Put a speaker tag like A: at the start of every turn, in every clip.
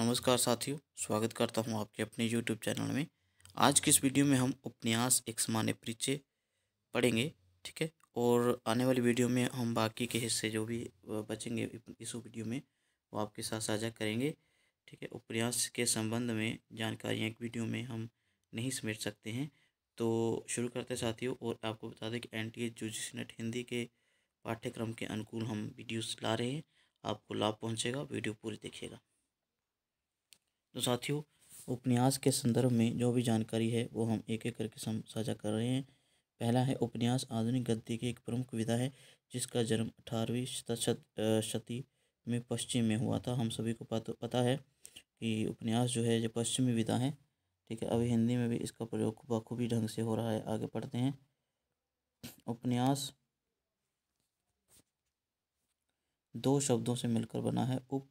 A: नमस्कार साथियों स्वागत करता हूं आपके अपने YouTube चैनल में आज की इस वीडियो में हम उपन्यास एक सामान्य परिचय पढ़ेंगे ठीक है और आने वाली वीडियो में हम बाकी के हिस्से जो भी बचेंगे इस वीडियो में वो आपके साथ साझा करेंगे ठीक है उपन्यास के संबंध में जानकारियाँ एक वीडियो में हम नहीं समेट सकते हैं तो शुरू करते साथियों और आपको बता दें कि एन टी एच हिंदी के पाठ्यक्रम के अनुकूल हम वीडियोज ला रहे हैं आपको लाभ पहुँचेगा वीडियो पूरी देखिएगा तो साथियों उपन्यास के संदर्भ में जो भी जानकारी है वो हम एक एक करके साझा कर रहे हैं पहला है उपन्यास आधुनिक गद्य की एक प्रमुख विधा है जिसका जन्म अठारहवीं शती में पश्चिम में हुआ था हम सभी को पता है कि उपन्यास जो है जो पश्चिमी विधा है ठीक है अभी हिंदी में भी इसका प्रयोग बखूबी ढंग से हो रहा है आगे पढ़ते हैं उपन्यास दो शब्दों से मिलकर बना है उप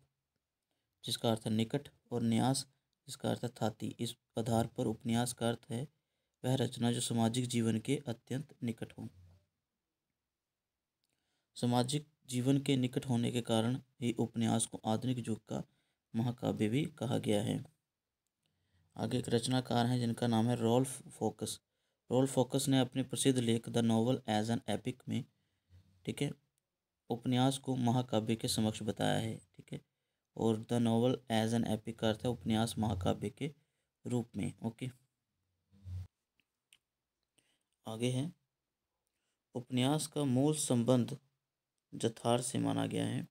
A: जिसका अर्थ है निकट और न्यास जिसका अर्थ है थाती इस आधार पर उपन्यास का अर्थ है वह रचना जो सामाजिक जीवन के अत्यंत निकट हो सामाजिक जीवन के निकट होने के कारण ही उपन्यास को आधुनिक युग का महाकाव्य भी कहा गया है आगे एक रचनाकार हैं जिनका नाम है रोल्फ फोकस रोल्फ फोकस ने अपने प्रसिद्ध लेख the novel as an epic में ठीक है उपन्यास को महाकाव्य के समक्ष बताया है ठीक है और the novel as an epic अर्थ है उपन्यास महाकाव्य के रूप में ओके आगे है उपन्यास का मूल संबंध जथार्थ से माना गया है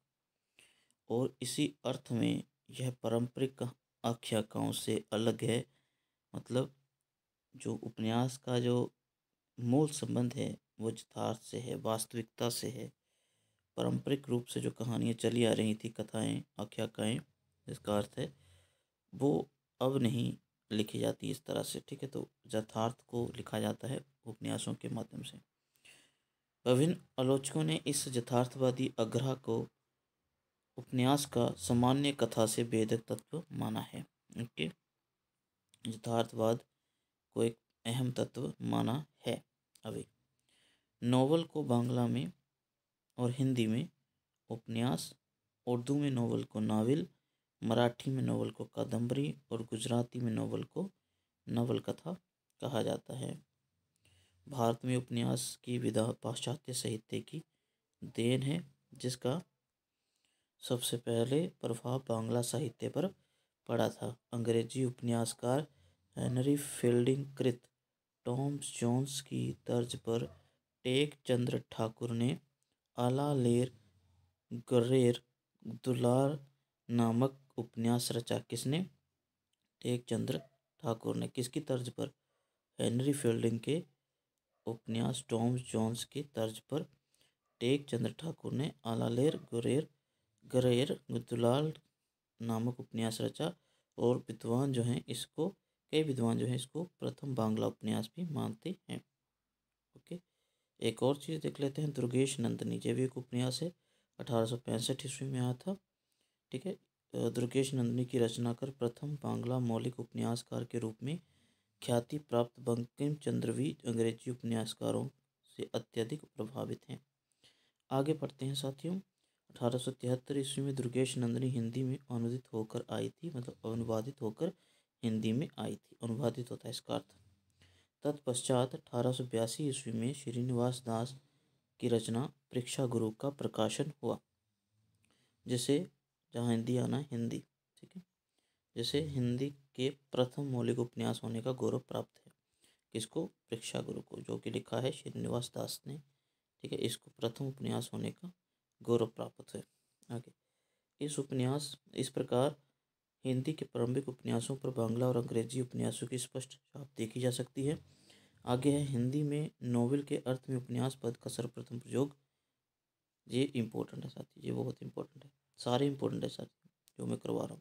A: और इसी अर्थ में यह पारंपरिक आख्याकाओं से अलग है मतलब जो उपन्यास का जो मूल संबंध है वो यथार्थ से है वास्तविकता से है पारंपरिक रूप से जो कहानियाँ चली आ रही थी कथाएँ आख्याकाएँ जिसका अर्थ है वो अब नहीं लिखी जाती इस तरह से ठीक है तो यथार्थ को लिखा जाता है उपन्यासों के माध्यम से विभिन्न आलोचकों ने इस यथार्थवादी आग्रह को उपन्यास का सामान्य कथा से भेदक तत्व माना है ओके यथार्थवाद को एक अहम तत्व माना है अभी नोवेल को बांग्ला में और हिंदी में उपन्यास उर्दू में नावल को नावल मराठी में नावल को कादम्बरी और गुजराती में नावल को नावल कथा कहा जाता है भारत में उपन्यास की विधा पाश्चात्य साहित्य की देन है जिसका सबसे पहले प्रभाव बांग्ला साहित्य पर पड़ा था अंग्रेजी उपन्यासकार हेनरी फील्डिंग कृत टॉम्स जोन्स की तर्ज पर टेक चंद्र ठाकुर ने आला लेर गर्रेर दुलार नामक उपन्यास रचा किसने चंद्र ठाकुर ने किसकी तर्ज पर हेनरी फील्डिंग के उपन्यास टॉम जॉन्स की तर्ज पर टेक चंद्र ठाकुर ने आलालेर गुरेर गरेर दुलाल नामक उपन्यास रचा और विद्वान जो हैं इसको कई विद्वान जो हैं इसको प्रथम बांग्ला उपन्यास भी मानते हैं ओके एक और चीज़ देख लेते हैं दुर्गेश नंदनी ये भी एक उपन्यास है अठारह सौ पैंसठ ईस्वी में आया था ठीक है दुर्गेश नंदनी की रचना कर प्रथम बांग्ला मौलिक उपन्यासकार के रूप में ख्याति प्राप्त बंकिम चंद्रवी अंग्रेजी उपन्यासकारों से अत्यधिक प्रभावित हैं आगे पढ़ते हैं साथियों अठारह सौ तिहत्तर ईस्वी में दुर्गेश नंदनी हिंदी में अनुदित होकर आई थी मतलब अनुवादित होकर हिंदी में आई थी अनुवादित होता है इसका अर्थ तत्पश्चात अठारह सौ बयासी ईस्वी में श्रीनिवास दास की रचना परीक्षा गुरु का प्रकाशन हुआ जिसे जहाँ हिंदी आना हिंदी ठीक है जिसे हिंदी के प्रथम मौलिक उपन्यास होने का गौरव प्राप्त है किसको परीक्षा गुरु को जो कि लिखा है श्रीनिवास दास ने ठीक है इसको प्रथम उपन्यास होने का गौरव प्राप्त है आगे इस उपन्यास इस प्रकार हिंदी के प्रारंभिक उपन्यासों पर बांग्ला और अंग्रेजी उपन्यासों की स्पष्ट छाप देखी जा सकती है आगे है हिंदी में नोवेल के अर्थ में उपन्यास पद का सर्वप्रथम प्रयोग ये इम्पोर्टेंट है साथी ये बहुत इम्पोर्टेंट है सारे इम्पोर्टेंट है साथी जो मैं करवा रहा हूँ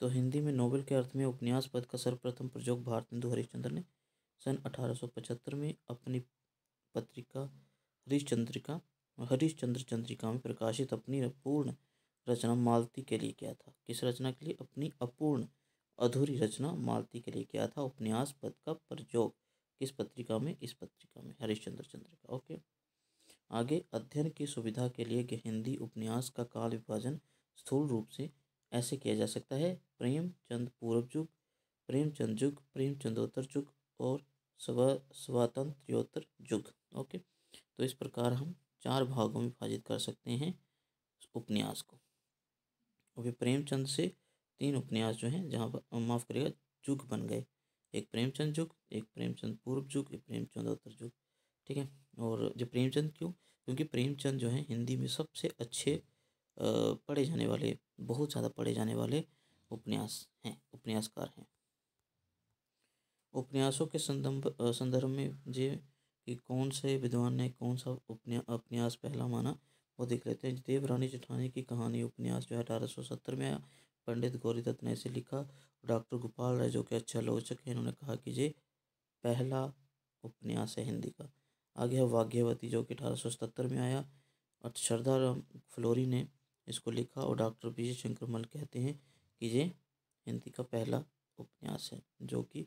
A: तो हिंदी में नोवेल के अर्थ में उपन्यास पद का सर्वप्रथम प्रयोग भारत हिंदू हरिश्चंद्र ने सन अठारह में अपनी पत्रिका हरिश्चंद्रिका हरिश्चंद्र चंद्रिका में प्रकाशित अपनी पूर्ण रचना मालती के लिए किया था किस रचना के लिए अपनी अपूर्ण अधूरी रचना मालती के लिए किया था उपन्यास पद का प्रयोग किस पत्रिका में इस पत्रिका में हरिश्चंद्र चंद्रिका ओके आगे अध्ययन की सुविधा के लिए हिंदी उपन्यास का काल विभाजन स्थूल रूप से ऐसे किया जा सकता है प्रेमचंद पूर्व युग प्रेमचंद युग प्रेमचंदोत्तर युग और स्व स्वातंत्रोत्तर युग ओके तो इस प्रकार हम चार भागों में विभाजित कर सकते हैं उपन्यास को ओके प्रेमचंद से तीन उपन्यास जो हैं जहाँ पर माफ़ करिएगा युग बन गए एक प्रेमचंद युग एक प्रेमचंद पूर्व युग एक प्रेमचंद उत्तर युग ठीक है और जो प्रेमचंद क्यों क्योंकि प्रेमचंद जो है हिंदी में सबसे अच्छे पढ़े जाने वाले बहुत ज़्यादा पढ़े जाने वाले उपन्यास हैं उपन्यासकार हैं उपन्यासों के संदर्भ संदर्भ में जे कि कौन से विद्वान ने कौन सा उपन्या उपन्यास पहला माना वो देख लेते हैं देवरानी जेठानी की कहानी उपन्यास जो है अठारह सौ सत्तर में आया पंडित गौरी दत्त ने इसे लिखा डॉक्टर गोपाल राय जो कि अच्छा आलोचक है इन्होंने कहा कि ये पहला उपन्यास है हिंदी का आगे है भाग्यवती जो कि अठारह में आया और श्रद्धा राम फ्लोरी ने इसको लिखा और डॉक्टर विजय शंकर मल कहते हैं कि ये हिंदी का पहला उपन्यास है जो कि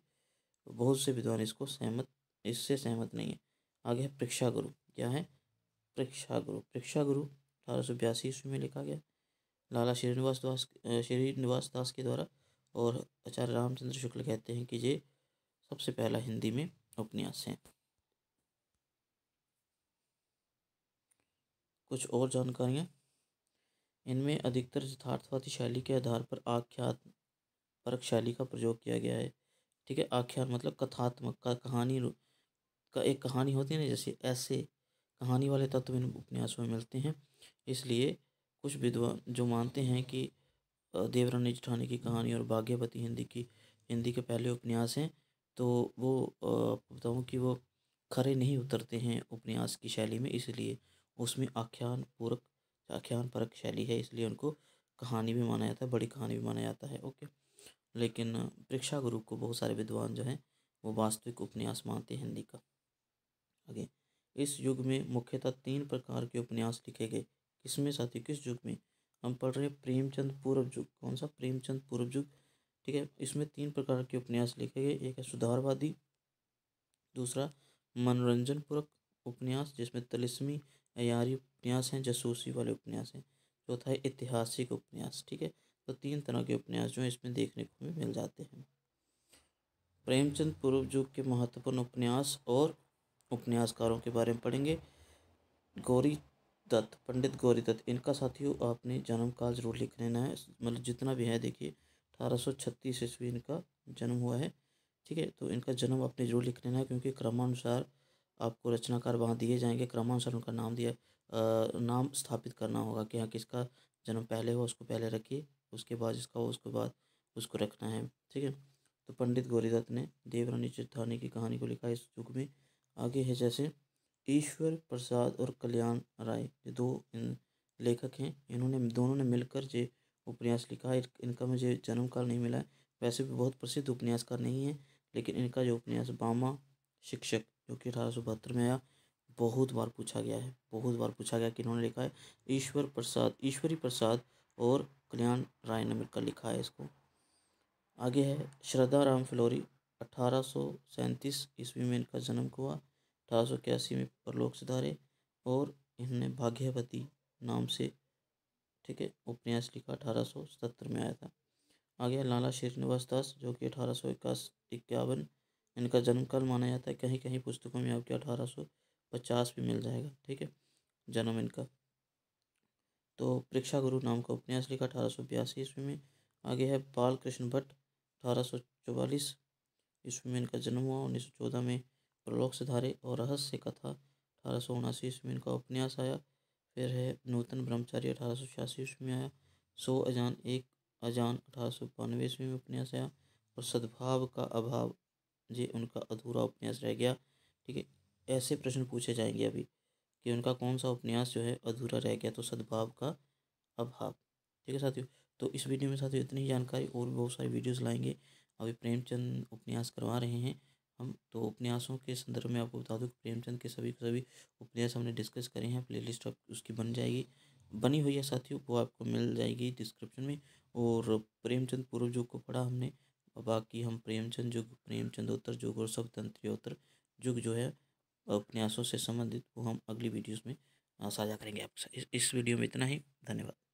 A: बहुत से विद्वान इसको सहमत इससे सहमत नहीं है आगे है परीक्षा गुरु क्या है परीक्षा गुरु परीक्षा गुरु अठारह सौ बयासी ईस्वी में लिखा गया लाला श्रीनिवास दास श्रीनिवास दास के द्वारा और आचार्य रामचंद्र शुक्ल कहते हैं कि ये सबसे पहला हिंदी में उपन्यास है कुछ और जानकारियाँ इनमें अधिकतर यथार्थवादी शैली के आधार पर आख्यात परक शैली का प्रयोग किया गया है ठीक है आख्यान मतलब कथात्मक का कहानी का एक कहानी होती है ना जैसे ऐसे कहानी वाले तत्व इन उपन्यासों में मिलते हैं इसलिए कुछ विद्वान जो मानते हैं कि देवरानी जेठानी की कहानी और भाग्यवती हिंदी की हिंदी के पहले उपन्यास हैं तो वो बताऊँ कि वो खरे नहीं उतरते हैं उपन्यास की शैली में इसलिए उसमें आख्यान पूरक आख्यान परक शैली है इसलिए उनको कहानी भी माना जाता है बड़ी कहानी भी माना जाता है ओके लेकिन परीक्षा गुरु को बहुत सारे विद्वान जो हैं वो वास्तविक उपन्यास मानते हैं हिंदी का आगे इस युग में मुख्यतः तीन प्रकार के उपन्यास लिखे गए किसमें साथी किस युग में हम पढ़ रहे हैं प्रेमचंद पूर्व युग कौन सा प्रेमचंद पूर्व युग ठीक है इसमें तीन प्रकार के उपन्यास लिखे गए एक है सुधारवादी दूसरा मनोरंजन पूर्वक उपन्यास जिसमें तलिस्मी अयारी उपन्यास हैं जसूसी वाले उपन्यास हैं चौथा है ऐतिहासिक उपन्यास ठीक है तो तीन तरह के उपन्यास जो इसमें देखने को भी मिल जाते हैं प्रेमचंद पूर्व युग के महत्वपूर्ण उपन्यास और उपन्यासकारों के बारे में पढ़ेंगे गौरी दत्त पंडित गौरी दत्त इनका साथियों आपने जन्म काल जरूर लिख लेना है मतलब जितना भी है देखिए अठारह सौ छत्तीस ईस्वी इनका जन्म हुआ है ठीक है तो इनका जन्म आपने जरूर लिख लेना है क्योंकि क्रमानुसार आपको रचनाकार वहाँ दिए जाएंगे क्रमानुसार उनका नाम दिया आ, नाम स्थापित करना होगा कि हाँ किसका जन्म पहले हो उसको पहले रखिए उसके बाद जिसका हो उसके बाद उसको रखना है ठीक है तो पंडित गौरीदत्त ने देवरानी चिट्ठानी की कहानी को लिखा इस युग में आगे है जैसे ईश्वर प्रसाद और कल्याण राय ये दो लेखक हैं इन्होंने दोनों ने मिलकर ये उपन्यास लिखा है इनका मुझे जन्म काल नहीं मिला है वैसे भी बहुत प्रसिद्ध उपन्यासकार नहीं है लेकिन इनका जो उपन्यास बामा शिक्षक जो कि अठारह सौ बहत्तर में आया बहुत बार पूछा गया है बहुत बार पूछा गया कि इन्होंने लिखा है ईश्वर प्रसाद ईश्वरी प्रसाद और कल्याण राय ने मिलकर लिखा है इसको आगे है श्रद्धा राम फिलोरी अठारह सौ सैंतीस ईस्वी में इनका जन्म हुआ अठारह सौ इक्यासी में परलोक सुधारे और इन्होंने भाग्यवती नाम से ठीक है उपन्यास लिखा अठारह सौ सतहत्तर में आया था आ गया लाला श्रीनिवास दास जो कि अठारह सौ इक्यावन इनका जन्मकाल माना जाता है कहीं कहीं पुस्तकों में आपके अठारह सौ पचास भी मिल जाएगा ठीक है जन्म इनका तो परीक्षा गुरु नाम का उपन्यास लिखा अठारह सौ बयासी ईस्वी में आगे है बाल कृष्ण भट्ट अठारह सौ चौवालीस ईस्वी में इनका जन्म हुआ उन्नीस सौ चौदह में प्रलोक से धारे और रहस्य कथा अठारह सौ उनासी ईस्वी में इनका उपन्यास आया फिर है नूतन ब्रह्मचारी अठारह सौ छियासी ईस्वी में आया सो अजान एक अजान अठारह सौ बानवे ईस्वी में उपन्यास आया और सद्भाव का अभाव ये उनका अधूरा उपन्यास रह गया ठीक है ऐसे प्रश्न पूछे जाएंगे अभी कि उनका कौन सा उपन्यास जो है अधूरा रह गया तो सद्भाव का अभाव ठीक है साथियों तो इस वीडियो में साथियों इतनी ही जानकारी और भी बहुत सारी वीडियोस लाएंगे अभी प्रेमचंद उपन्यास करवा रहे हैं हम तो उपन्यासों के संदर्भ में आपको बता दूँ प्रेमचंद के सभी सभी उपन्यास हमने डिस्कस करे हैं लिस्ट आप उसकी बन जाएगी बनी हुई है साथियों वो आपको मिल जाएगी डिस्क्रिप्शन में और प्रेमचंद पूर्व जुग को पढ़ा हमने बाकी हम प्रेमचंद युग प्रेमचंद उत्तर युग और स्वतंत्रोत्तर युग जो है उपन्यासों से संबंधित वो हम अगली वीडियोस में साझा करेंगे आपके साथ इस वीडियो में इतना ही धन्यवाद